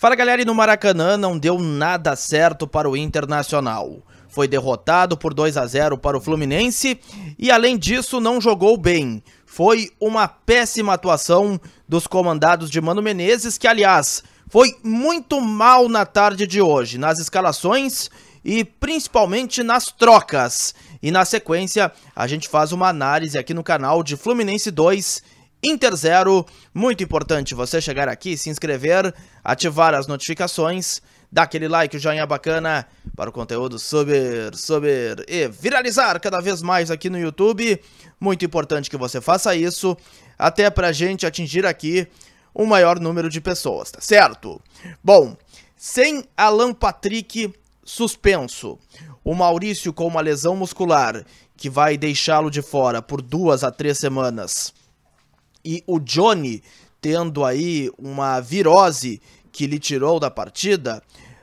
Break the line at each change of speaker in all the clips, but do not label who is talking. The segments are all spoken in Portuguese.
Fala galera, e no Maracanã não deu nada certo para o Internacional. Foi derrotado por 2 a 0 para o Fluminense e além disso não jogou bem. Foi uma péssima atuação dos comandados de Mano Menezes, que aliás foi muito mal na tarde de hoje, nas escalações e principalmente nas trocas. E na sequência, a gente faz uma análise aqui no canal de Fluminense 2 Inter Zero. Muito importante você chegar aqui, se inscrever, ativar as notificações, dar aquele like, o joinha bacana para o conteúdo subir, subir e viralizar cada vez mais aqui no YouTube. Muito importante que você faça isso, até para a gente atingir aqui o um maior número de pessoas, tá certo? Bom, sem Alan Patrick suspenso, o Maurício com uma lesão muscular que vai deixá-lo de fora por duas a três semanas e o Johnny tendo aí uma virose que lhe tirou da partida,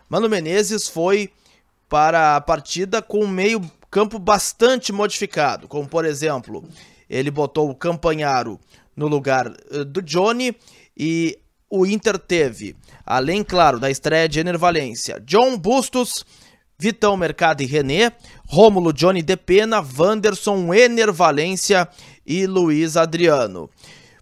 Mano Menezes foi para a partida com um meio campo bastante modificado, como por exemplo, ele botou o Campanharo no lugar eh, do Johnny e o Inter teve, além, claro, da estreia de Enervalência, John Bustos, Vitão Mercado e René, Rômulo Johnny Depena, Wanderson, Enervalência e Luiz Adriano.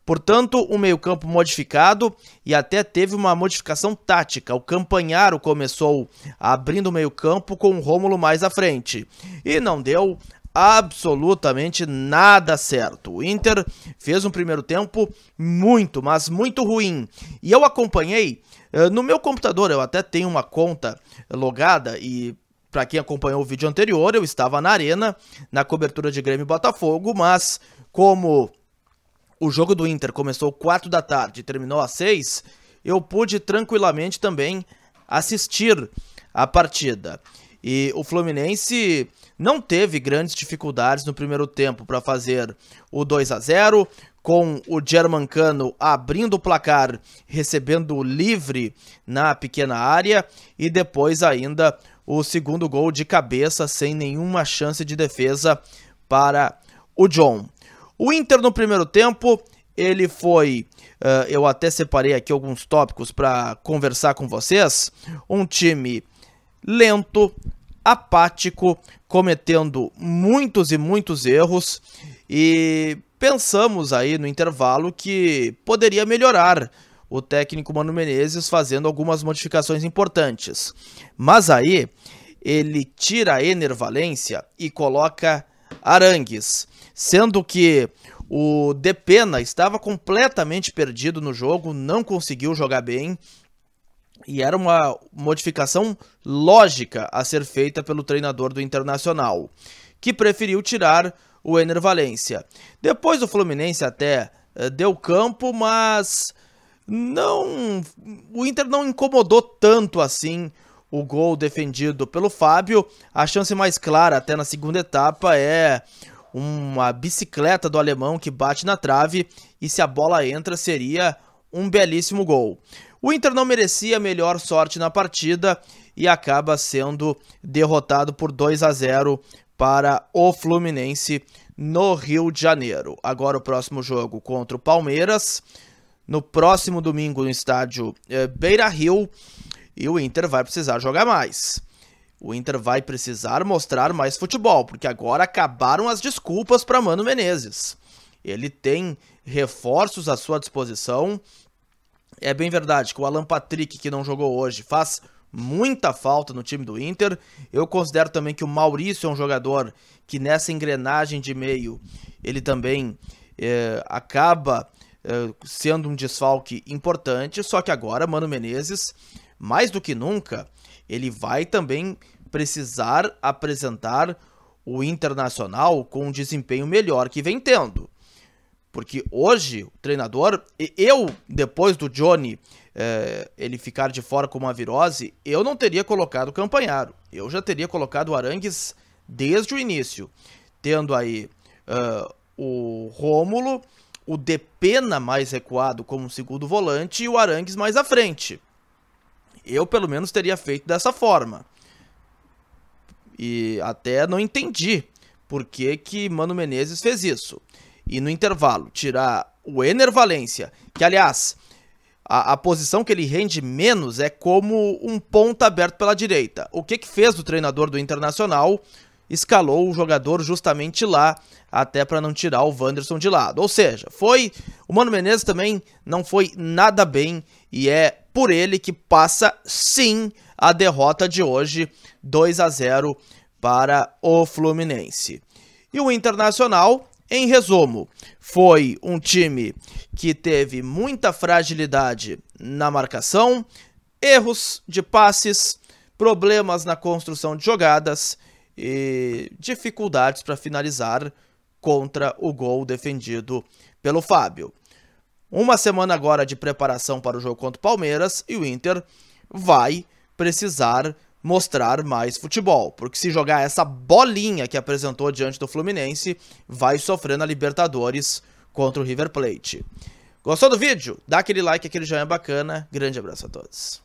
Portanto, um meio-campo modificado e até teve uma modificação tática. O Campanharo começou abrindo o meio-campo com o Rômulo mais à frente. E não deu absolutamente nada certo. O Inter fez um primeiro tempo muito, mas muito ruim. E eu acompanhei eh, no meu computador, eu até tenho uma conta logada e para quem acompanhou o vídeo anterior, eu estava na arena na cobertura de Grêmio e Botafogo, mas como o jogo do Inter começou 4 da tarde e terminou às 6, eu pude tranquilamente também assistir a partida. E o Fluminense não teve grandes dificuldades no primeiro tempo para fazer o 2 a 0 com o Germancano abrindo o placar, recebendo livre na pequena área e depois ainda o segundo gol de cabeça sem nenhuma chance de defesa para o John. O Inter no primeiro tempo, ele foi, uh, eu até separei aqui alguns tópicos para conversar com vocês, um time lento, apático, cometendo muitos e muitos erros e pensamos aí no intervalo que poderia melhorar o técnico Mano Menezes fazendo algumas modificações importantes. Mas aí ele tira a Enervalência e coloca Arangues, sendo que o Depena estava completamente perdido no jogo, não conseguiu jogar bem e era uma modificação lógica a ser feita pelo treinador do Internacional, que preferiu tirar o Ener Valência. Depois o Fluminense até eh, deu campo, mas não o Inter não incomodou tanto assim o gol defendido pelo Fábio. A chance mais clara, até na segunda etapa, é uma bicicleta do alemão que bate na trave e se a bola entra seria um belíssimo gol. O Inter não merecia melhor sorte na partida e acaba sendo derrotado por 2 a 0 para o Fluminense no Rio de Janeiro. Agora o próximo jogo contra o Palmeiras no próximo domingo no estádio eh, Beira-Rio e o Inter vai precisar jogar mais. O Inter vai precisar mostrar mais futebol, porque agora acabaram as desculpas para Mano Menezes. Ele tem reforços à sua disposição. É bem verdade que o Alan Patrick, que não jogou hoje, faz muita falta no time do Inter. Eu considero também que o Maurício é um jogador que nessa engrenagem de meio ele também é, acaba é, sendo um desfalque importante. Só que agora Mano Menezes mais do que nunca, ele vai também precisar apresentar o Internacional com um desempenho melhor que vem tendo. Porque hoje, o treinador, eu, depois do Johnny eh, ele ficar de fora com uma virose, eu não teria colocado o Campanharo. Eu já teria colocado o Arangues desde o início. Tendo aí uh, o Rômulo, o Depena mais recuado como segundo volante e o Arangues mais à frente. Eu, pelo menos, teria feito dessa forma. E até não entendi por que, que Mano Menezes fez isso. E no intervalo, tirar o Ener Valência, que, aliás, a, a, posição que ele rende menos é como um ponto aberto pela direita. O que, que fez o treinador do Internacional escalou o jogador justamente lá, até para não tirar o Wanderson de lado. Ou seja, foi o Mano Menezes também não foi nada bem e é por ele que passa sim a derrota de hoje, 2 a 0 para o Fluminense. E o Internacional, em resumo, foi um time que teve muita fragilidade na marcação, erros de passes, problemas na construção de jogadas dificuldades para finalizar contra o gol defendido pelo Fábio. Uma semana agora de preparação para o jogo contra o Palmeiras e o Inter vai precisar mostrar mais futebol, porque se jogar essa bolinha que apresentou diante do Fluminense, vai sofrer na Libertadores contra o River Plate. Gostou do vídeo? Dá aquele like, aquele joinha bacana. Grande abraço a todos.